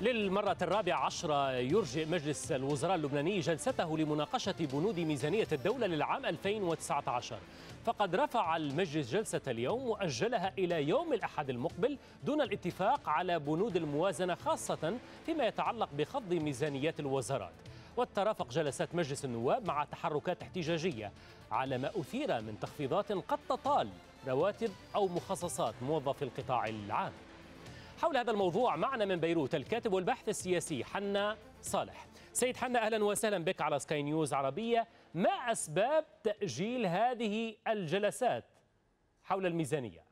للمرة الرابعة عشرة يرجئ مجلس الوزراء اللبناني جلسته لمناقشة بنود ميزانية الدولة للعام 2019 فقد رفع المجلس جلسة اليوم وأجلها إلى يوم الأحد المقبل دون الاتفاق على بنود الموازنة خاصة فيما يتعلق بخفض ميزانيات الوزارات وترافق جلسات مجلس النواب مع تحركات احتجاجية على ما أثير من تخفيضات قد تطال رواتب أو مخصصات موظفي القطاع العام حول هذا الموضوع معنا من بيروت الكاتب والباحث السياسي حنا صالح سيد حنا أهلا وسهلا بك على سكاي نيوز عربية ما أسباب تأجيل هذه الجلسات حول الميزانية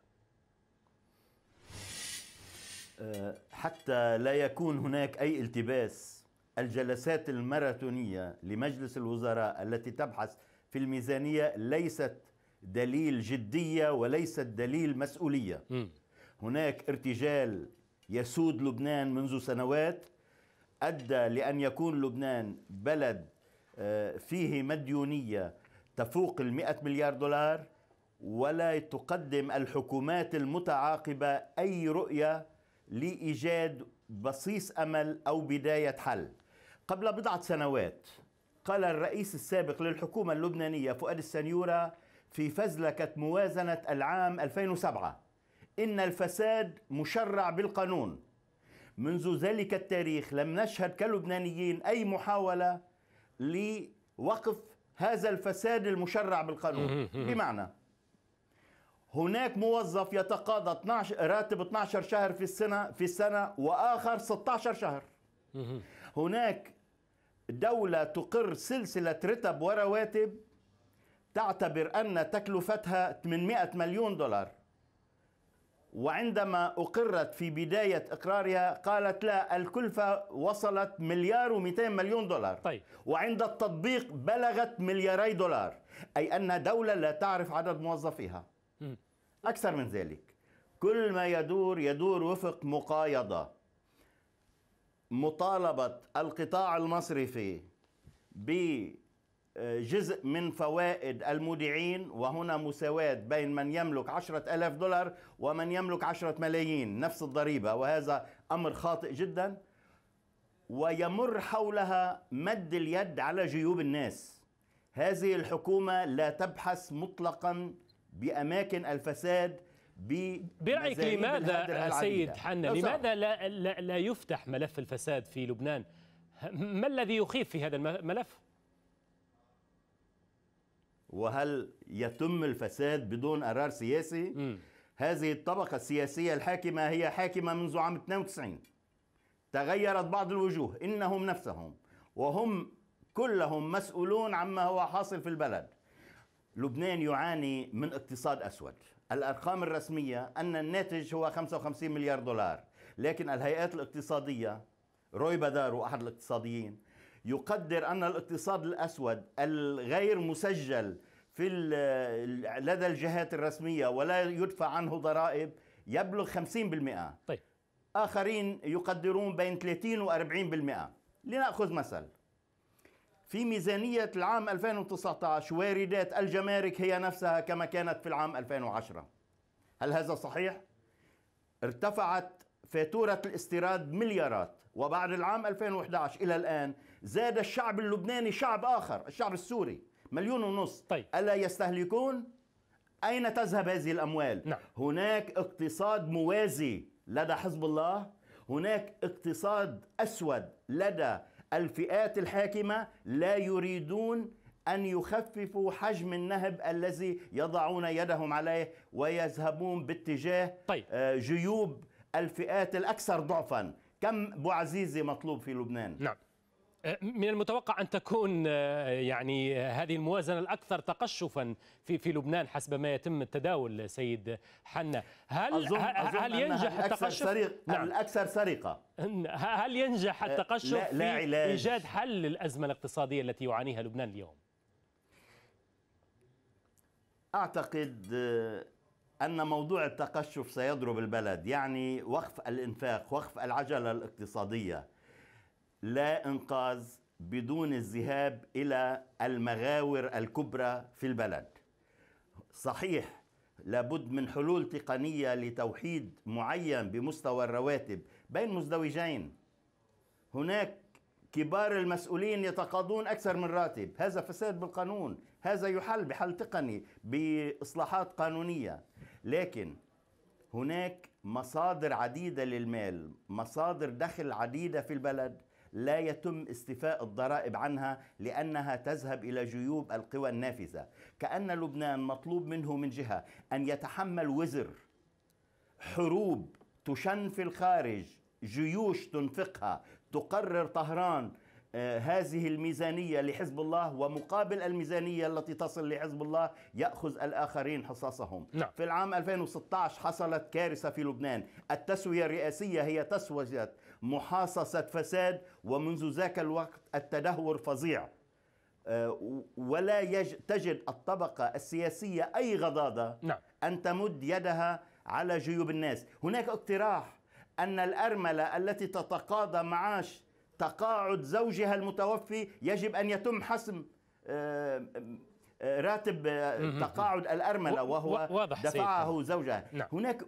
أه، حتى لا يكون هناك أي التباس الجلسات الماراثونية لمجلس الوزراء التي تبحث في الميزانية ليست دليل جدية وليست دليل مسؤولية م. هناك ارتجال يسود لبنان منذ سنوات ادى لان يكون لبنان بلد آه، فيه مديونيه تفوق ال مليار دولار ولا تقدم الحكومات المتعاقبه اي رؤيه لايجاد بصيص امل او بدايه حل. قبل بضعه سنوات قال الرئيس السابق للحكومه اللبنانيه فؤاد السنيوره في فزلكه موازنه العام 2007 إن الفساد مشرع بالقانون منذ ذلك التاريخ لم نشهد كلبنانيين أي محاولة لوقف هذا الفساد المشرع بالقانون بمعنى هناك موظف يتقاضى 12 راتب 12 شهر في السنة في السنة وآخر 16 شهر هناك دولة تقر سلسلة رتب ورواتب تعتبر أن تكلفتها 800 مليون دولار وعندما أقرت في بداية إقرارها قالت لا الكلفة وصلت مليار و200 مليون دولار طيب. وعند التطبيق بلغت ملياري دولار أي أن دولة لا تعرف عدد موظفيها أكثر من ذلك كل ما يدور يدور وفق مقايضة مطالبة القطاع المصرفي ب جزء من فوائد المودعين وهنا مساواة بين من يملك عشرة ألاف دولار ومن يملك عشرة ملايين نفس الضريبة وهذا أمر خاطئ جدا ويمر حولها مد اليد على جيوب الناس هذه الحكومة لا تبحث مطلقا بأماكن الفساد برأيك لماذا سيد حنا لماذا لا, لا, لا يفتح ملف الفساد في لبنان ما الذي يخيف في هذا الملف؟ وهل يتم الفساد بدون قرار سياسي م. هذه الطبقة السياسية الحاكمة هي حاكمة منذ عام 92 تغيرت بعض الوجوه إنهم نفسهم وهم كلهم مسؤولون عما هو حاصل في البلد لبنان يعاني من اقتصاد أسود الأرقام الرسمية أن الناتج هو 55 مليار دولار لكن الهيئات الاقتصادية روي بدارو أحد الاقتصاديين يقدر أن الاقتصاد الأسود الغير مسجل في لدى الجهات الرسمية ولا يدفع عنه ضرائب يبلغ 50% طيب. آخرين يقدرون بين 30 و 40% لنأخذ مثل في ميزانية العام 2019 واردات الجمارك هي نفسها كما كانت في العام 2010 هل هذا صحيح؟ ارتفعت فاتورة الاستيراد مليارات وبعد العام 2011 إلى الآن زاد الشعب اللبناني شعب آخر الشعب السوري مليون ونص طيب. ألا يستهلكون؟ أين تذهب هذه الأموال؟ نعم. هناك اقتصاد موازي لدى حزب الله هناك اقتصاد أسود لدى الفئات الحاكمة لا يريدون أن يخففوا حجم النهب الذي يضعون يدهم عليه ويذهبون باتجاه طيب. آه، جيوب الفئات الأكثر ضعفا كم عزيزي مطلوب في لبنان نعم أه، من المتوقع ان تكون أه، يعني أه، هذه الموازنه الاكثر تقشفا في في لبنان حسب ما يتم التداول سيد حنا هل أظن أظن هل ينجح التقشف سريق نعم. الاكثر سرقه هل ينجح التقشف لا لا علاج. ايجاد حل للازمه الاقتصاديه التي يعانيها لبنان اليوم اعتقد أن موضوع التقشف سيضرب البلد يعني وقف الإنفاق وقف العجلة الاقتصادية لا إنقاذ بدون الذهاب إلى المغاور الكبرى في البلد صحيح لابد من حلول تقنية لتوحيد معين بمستوى الرواتب بين مزدوجين هناك كبار المسؤولين يتقاضون أكثر من راتب هذا فساد بالقانون هذا يحل بحل تقني بإصلاحات قانونية لكن هناك مصادر عديده للمال مصادر دخل عديده في البلد لا يتم استيفاء الضرائب عنها لانها تذهب الى جيوب القوى النافذه كان لبنان مطلوب منه من جهه ان يتحمل وزر حروب تشن في الخارج جيوش تنفقها تقرر طهران آه، هذه الميزانية لحزب الله ومقابل الميزانية التي تصل لحزب الله يأخذ الآخرين حصصهم نعم. في العام 2016 حصلت كارثة في لبنان التسوية الرئاسية هي تسوية محاصصة فساد ومنذ ذاك الوقت التدهور فظيع آه، ولا يج... تجد الطبقة السياسية أي غضاضة نعم. أن تمد يدها على جيوب الناس هناك اقتراح أن الأرملة التي تتقاضى معاش تقاعد زوجها المتوفي يجب أن يتم حسم آه، آه، راتب آه، تقاعد الأرملة وهو دفعه زوجها نعم. هناك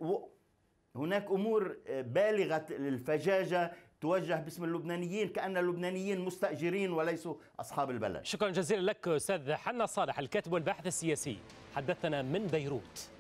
هناك أمور بالغة الفجاجة توجه باسم اللبنانيين كأن اللبنانيين مستأجرين وليسوا أصحاب البلد شكرا جزيلا لك أستاذ حنا صالح الكاتب والباحث السياسي حدثنا من بيروت